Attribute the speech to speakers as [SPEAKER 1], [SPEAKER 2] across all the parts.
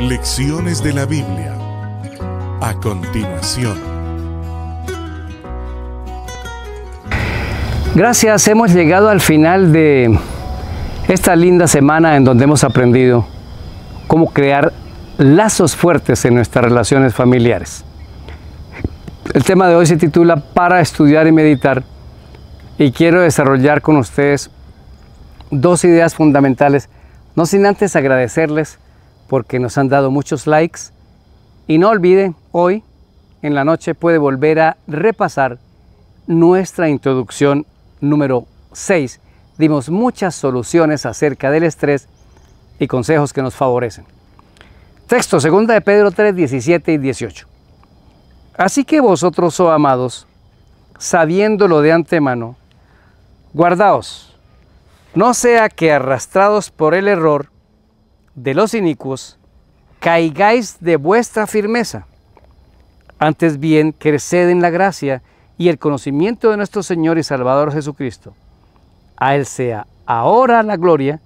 [SPEAKER 1] Lecciones de la Biblia. A continuación. Gracias, hemos llegado al final de esta linda semana en donde hemos aprendido cómo crear lazos fuertes en nuestras relaciones familiares. El tema de hoy se titula Para estudiar y meditar y quiero desarrollar con ustedes dos ideas fundamentales, no sin antes agradecerles porque nos han dado muchos likes. Y no olviden, hoy en la noche puede volver a repasar nuestra introducción número 6. Dimos muchas soluciones acerca del estrés y consejos que nos favorecen. Texto, segunda de Pedro 3, 17 y 18. Así que vosotros, oh amados, sabiéndolo de antemano, guardaos, no sea que arrastrados por el error, de los inicuos, caigáis de vuestra firmeza. Antes bien, creced en la gracia y el conocimiento de nuestro Señor y Salvador Jesucristo. A Él sea ahora la gloria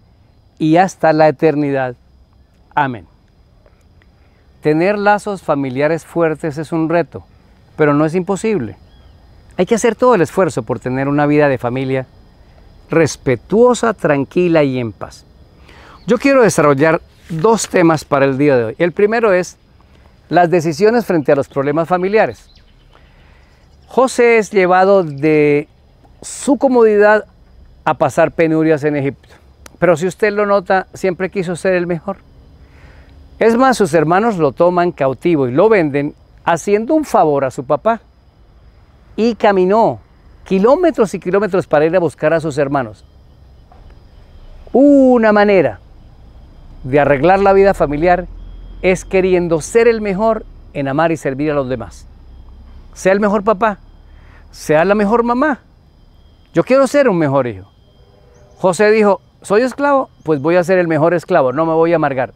[SPEAKER 1] y hasta la eternidad. Amén. Tener lazos familiares fuertes es un reto, pero no es imposible. Hay que hacer todo el esfuerzo por tener una vida de familia respetuosa, tranquila y en paz. Yo quiero desarrollar dos temas para el día de hoy. El primero es las decisiones frente a los problemas familiares. José es llevado de su comodidad a pasar penurias en Egipto. Pero si usted lo nota, siempre quiso ser el mejor. Es más, sus hermanos lo toman cautivo y lo venden haciendo un favor a su papá. Y caminó kilómetros y kilómetros para ir a buscar a sus hermanos. Una manera de arreglar la vida familiar es queriendo ser el mejor en amar y servir a los demás. Sea el mejor papá, sea la mejor mamá. Yo quiero ser un mejor hijo. José dijo, soy esclavo, pues voy a ser el mejor esclavo, no me voy a amargar.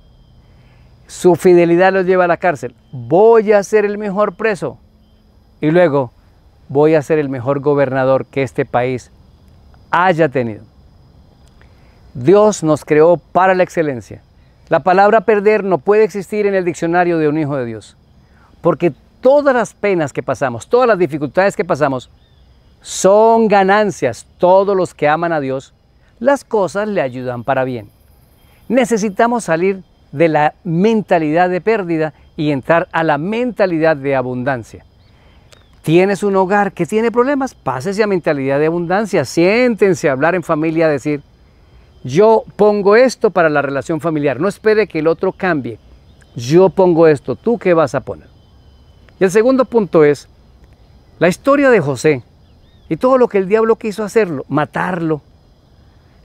[SPEAKER 1] Su fidelidad lo lleva a la cárcel. Voy a ser el mejor preso. Y luego, voy a ser el mejor gobernador que este país haya tenido. Dios nos creó para la excelencia. La palabra perder no puede existir en el diccionario de un hijo de Dios, porque todas las penas que pasamos, todas las dificultades que pasamos, son ganancias. Todos los que aman a Dios, las cosas le ayudan para bien. Necesitamos salir de la mentalidad de pérdida y entrar a la mentalidad de abundancia. Tienes un hogar que tiene problemas, pásese a mentalidad de abundancia, siéntense a hablar en familia, a decir, yo pongo esto para la relación familiar. No espere que el otro cambie. Yo pongo esto. ¿Tú qué vas a poner? Y el segundo punto es la historia de José y todo lo que el diablo quiso hacerlo, matarlo,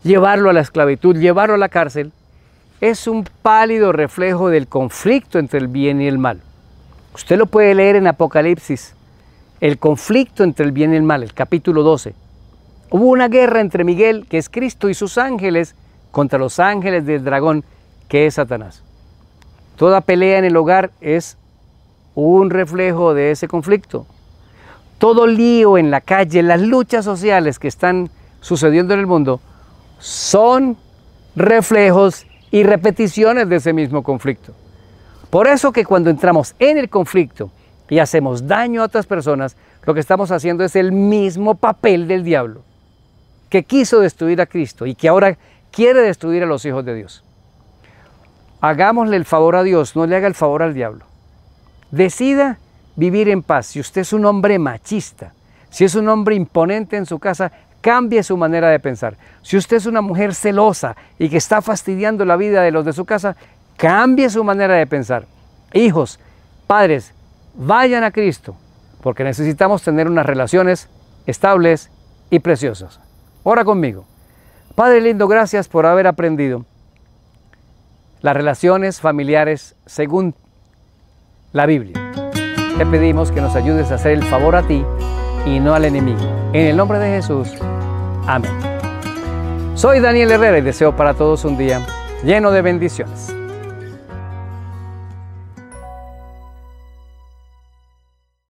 [SPEAKER 1] llevarlo a la esclavitud, llevarlo a la cárcel, es un pálido reflejo del conflicto entre el bien y el mal. Usted lo puede leer en Apocalipsis, el conflicto entre el bien y el mal, el capítulo 12. Hubo una guerra entre Miguel, que es Cristo, y sus ángeles contra los ángeles del dragón, que es Satanás. Toda pelea en el hogar es un reflejo de ese conflicto. Todo lío en la calle, las luchas sociales que están sucediendo en el mundo, son reflejos y repeticiones de ese mismo conflicto. Por eso que cuando entramos en el conflicto y hacemos daño a otras personas, lo que estamos haciendo es el mismo papel del diablo que quiso destruir a Cristo y que ahora quiere destruir a los hijos de Dios. Hagámosle el favor a Dios, no le haga el favor al diablo. Decida vivir en paz. Si usted es un hombre machista, si es un hombre imponente en su casa, cambie su manera de pensar. Si usted es una mujer celosa y que está fastidiando la vida de los de su casa, cambie su manera de pensar. Hijos, padres, vayan a Cristo, porque necesitamos tener unas relaciones estables y preciosas. Ora conmigo. Padre lindo, gracias por haber aprendido las relaciones familiares según la Biblia. Te pedimos que nos ayudes a hacer el favor a ti y no al enemigo. En el nombre de Jesús. Amén. Soy Daniel Herrera y deseo para todos un día lleno de bendiciones.